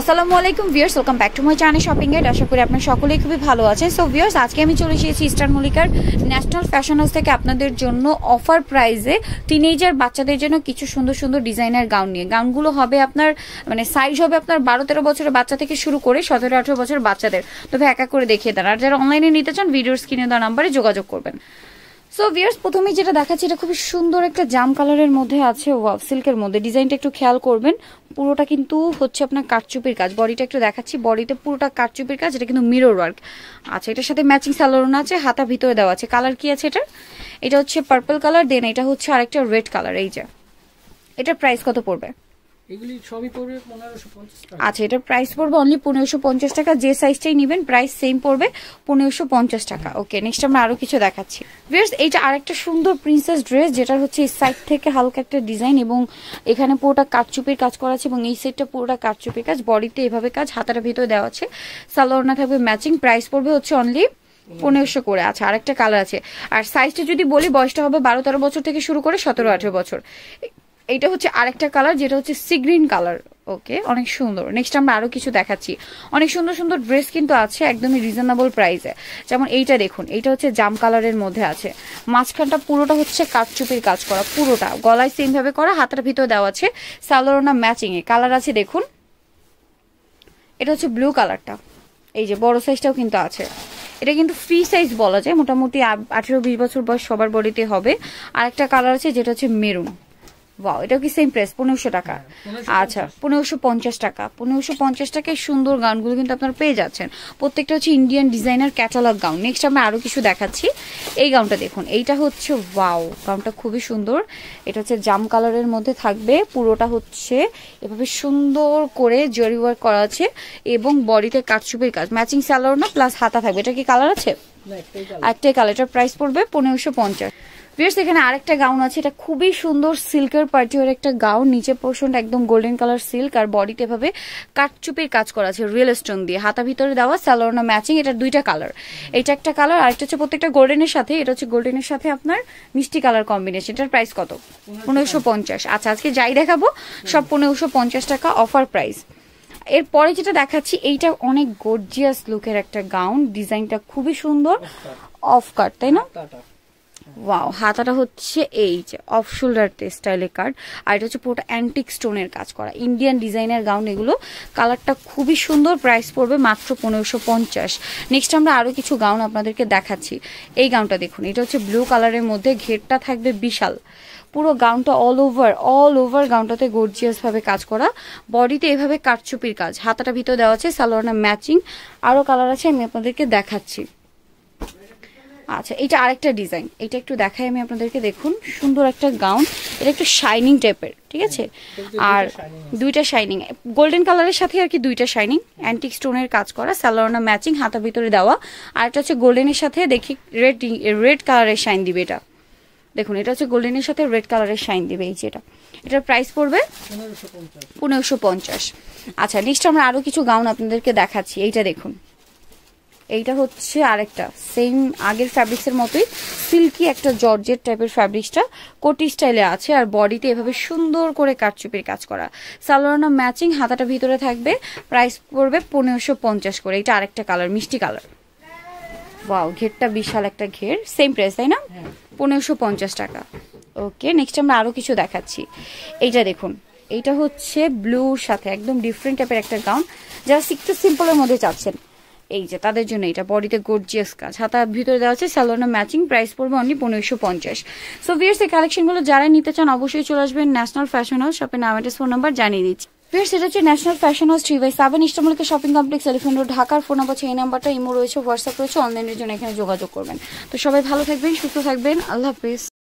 আসসালামু আলাইকুম viewers welcome back to my channel shopping এর আশা করি আপনার সকলেই খুবই ভালো আছে সো ভিউয়ার্স আজকে আমি চলে এসেছি ইস্টার মল্লিকার ন্যাশনাল ফ্যাশন হাউস থেকে আপনাদের জন্য অফার প্রাইজে টিনেজার বাচ্চাদের জন্য কিছু সুন্দর সুন্দর ডিজাইনার গাউন নিয়ে গাউনগুলো হবে আপনার মানে সাইজ হবে আপনার বারো তেরো বছরের বাচ্চা থেকে শুরু করে সতেরো আঠেরো বছর বাচ্চাদের তবে এক এক করে দেখিয়ে দেন আর যারা অনলাইনে নিতে চান ভিডিওর স্ক্রিনে দেওয়া নাম্বারে যোগাযোগ করবেন সো ভিয়ার্স প্রথমে যেটা দেখাচ্ছি এটা খুবই সুন্দর একটা জাম কালারের মধ্যে আছে ওয়াভ সিল্কের মধ্যে ডিজাইনটা একটু খেয়াল করবেন পুরোটা কিন্তু হচ্ছে আপনার কাটচুপির কাজ বডিটা একটু দেখাচ্ছি বডিতে পুরোটা কাটচুপির কাজ এটা কিন্তু মিরর ওয়ার্ক আচ্ছা এটার সাথে ম্যাচিং স্যালোরন আছে হাতা ভিতরে দেওয়া আছে কালার কি আছে এটার এটা হচ্ছে পার্পল কালার দেন এটা হচ্ছে আরেকটা রেড কালার এই যে এটার প্রাইস কত পড়বে আচ্ছা এটা প্রাইস পড়বে অনলি পনেরোশো পঞ্চাশ টাকা যে সাইজটাই নেবেন প্রাইস সেম পড়বে পনেরোশো পঞ্চাশ টাকা ওকে নেক্সট আমরা আরও কিছু দেখাচ্ছি ভিউয়ার্স এইটা আরেকটা সুন্দর প্রিন্সেস ড্রেস যেটা হচ্ছে এই সাইড থেকে হালকা একটা ডিজাইন এবং এখানে পুরোটা কাটচুপির কাজ করা আছে এবং এই সাইডটা পুরোটা কাটচুপির কাজ বডিতে এভাবে কাজ হাতের ভিতরে দেওয়া আছে সালোয়ারনা থাকবে ম্যাচিং প্রাইস পড়বে হচ্ছে অনলি পনেরোশো করে আচ্ছা আরেকটা কালার আছে আর সাইজটা যদি বলি বয়সটা হবে বারো তেরো বছর থেকে শুরু করে সতেরো আঠেরো বছর এইটা হচ্ছে আরেকটা কালার যেটা হচ্ছে সি গ্রিন কালার ওকে অনেক সুন্দর নেক্সট আমরা আরও কিছু দেখাচ্ছি অনেক সুন্দর সুন্দর ড্রেস কিন্তু আছে একদমই রিজনেবল প্রাইসে যেমন এইটা দেখুন এইটা হচ্ছে জাম কালারের মধ্যে আছে মাঝখানটা পুরোটা হচ্ছে কাঠচুপির কাজ করা পুরোটা গলায় সেমভাবে করা হাতের ভিতরে দেওয়া আছে ম্যাচিং ম্যাচিংয়ে কালার আছে দেখুন এটা হচ্ছে ব্লু কালারটা এই যে বড় সাইজটাও কিন্তু আছে এটা কিন্তু ফ্রি সাইজ বলা যায় মোটামুটি আঠেরো বিশ বছর বয়স সবার বডিতে হবে আর একটা কালার আছে যেটা হচ্ছে মেরুন বাহ এটা কি সেম প্রাইস পনেরোশো টাকা হ্যাঁ, আচ্ছা পনেরোশো পঞ্চাশ টাকা পনেরোশো পঞ্চাশ টাকায় সুন্দর গাউনগুলো কিন্তু আপনারা পেয়ে যাচ্ছেন প্রত্যেকটা হচ্ছে Indian designer catalogue gown next আমরা আরও কিছু দেখাচ্ছি এই গাউনটা দেখুন এইটা হচ্ছে ওয়াও গাউনটা খুবই সুন্দর এটা হচ্ছে জাম কালারের মধ্যে থাকবে পুরোটা হচ্ছে এভাবে সুন্দর করে জরি ওয়ার্ক করা আছে এবং বডিতে কাটচুপের কাজ ম্যাচিং স্যালোর না প্লাস হাতা থাকবে এটা কি কালার আছে একটাই কালার এটার প্রাইস পড়বে পনেরোশো পঞ্চাশ ভিউয়ার্স এখানে আরেকটা গাউন আছে এটা খুবই সুন্দর সিল্কের পার্টিওর একটা গাউন নিচে পোর্শনটা একদম গোল্ডেন কালার সিল্ক আর বডিতে এভাবে কাটচুপির কাজ করা আছে রিয়েল স্টোন দিয়ে হাতা ভিতরে দেওয়া স্যালোনা ম্যাচিং এটা দুইটা কালার এটা একটা কালার আর একটা হচ্ছে প্রত্যেকটা গোল্ডেনের সাথে এটা হচ্ছে গোল্ডেনের সাথে আপনার মিষ্টি কালার কম্বিনেশন এটার প্রাইস কত পনেরোশো পঞ্চাশ আচ্ছা আজকে যাই দেখাবো সব পনেরোশো পঞ্চাশ টাকা অফার প্রাইস এরপরে যেটা দেখাচ্ছি এইটা অনেক গর্জিয়াস লুকের একটা গাউন ডিজাইনটা খুবই সুন্দর অফ কাট তাই না ওয়াও হাতাটা হচ্ছে এই যে অফ শোল্ডার স্টাইলের কার্ড আর এটা হচ্ছে পুরোটা অ্যান্টিক স্টোনের কাজ করা ইন্ডিয়ান ডিজাইনের গাউন এগুলো কালারটা খুবই সুন্দর প্রাইস পড়বে মাত্র পনেরোশো পঞ্চাশ নেক্সট আমরা আরও কিছু গাউন আপনাদেরকে দেখাচ্ছি এই গাউনটা দেখুন এটা হচ্ছে ব্লু কালারের মধ্যে ঘেরটা থাকবে বিশাল পুরো গাউনটা অল ওভার অল ওভার গাউনটাতে গর্জিয়াসভাবে কাজ করা বডিতে এভাবে কাটচুপির কাজ হাতাটা ভিতর দেওয়া আছে সালোয়ারটা ম্যাচিং আরও কালার আছে আমি আপনাদেরকে দেখাচ্ছি আচ্ছা এটা আরেকটা ডিজাইন এটা একটু দেখাই আমি আপনাদেরকে দেখুন সুন্দর একটা গাউন এটা একটু শাইনিং টাইপের ঠিক আছে আর দুইটা শাইনিং গোল্ডেন কালারের সাথে আর কি দুইটা শাইনিং অ্যান্টিক স্টোনের কাজ করা স্যালোনা ম্যাচিং হাতা ভিতরে দেওয়া আর এটা হচ্ছে গোল্ডেনের সাথে দেখি রেড রেড কালারের শাইন দিবে এটা দেখুন এটা হচ্ছে গোল্ডেনের সাথে রেড কালারের শাইন দিবে এই যে এটা এটার প্রাইস পড়বে পনেরোশো পঞ্চাশ আচ্ছা নেক্সট আমরা আরও কিছু গাউন আপনাদেরকে দেখাচ্ছি এইটা দেখুন এইটা হচ্ছে আরেকটা সেম আগের ফ্যাব্রিক্সের মতোই সিল্কি একটা জর্জেট টাইপের ফ্যাব্রিক্সটা কোটি স্টাইলে আছে আর বডিতে এভাবে সুন্দর করে কাটচুপের কাজ করা সালোয়ারনা ম্যাচিং হাতাটা ভিতরে থাকবে প্রাইস পড়বে পনেরোশো পঞ্চাশ করে এটা আরেকটা কালার মিষ্টি কালার বাও ঘেরটা বিশাল একটা ঘের সেম প্রাইস তাই না হ্যাঁ। পনেরোশো পঞ্চাশ টাকা ওকে নেক্সট আমরা আরও কিছু দেখাচ্ছি এইটা দেখুন এইটা হচ্ছে ব্লুর সাথে একদম ডিফারেন্ট টাইপের একটা গাউন যারা শিখতে সিম্পলের মধ্যে চাচ্ছেন এই যে তাদের জন্য এটা বডিতে গর্জিয়াস কাজ হাতা ভিতরে দেওয়া আছে স্যালোনা ম্যাচিং প্রাইস পড়বে অনলি পনেরোশো পঞ্চাশ সো ভিয়ার্স এই কালেকশনগুলো যারা নিতে চান অবশ্যই চলে আসবেন ন্যাশনাল ফ্যাশন হাউস শপের নাম ফোন নাম্বার জানিয়ে দিচ্ছি ফির সেটা হচ্ছে national fashion house three by seven ইস্টামলিকে শপিং কমপ্লেক্স এলিফেন্ট রোড ঢাকার ফোন নাম্বার এই নাম্বারটা ইমো রয়েছে হোয়াটসঅ্যাপ রয়েছে অনলাইনের জন্য এখানে যোগাযোগ করবেন তো সবাই ভালো থাকবেন সুস্থ থাকবেন আল্লাহ হাফিজ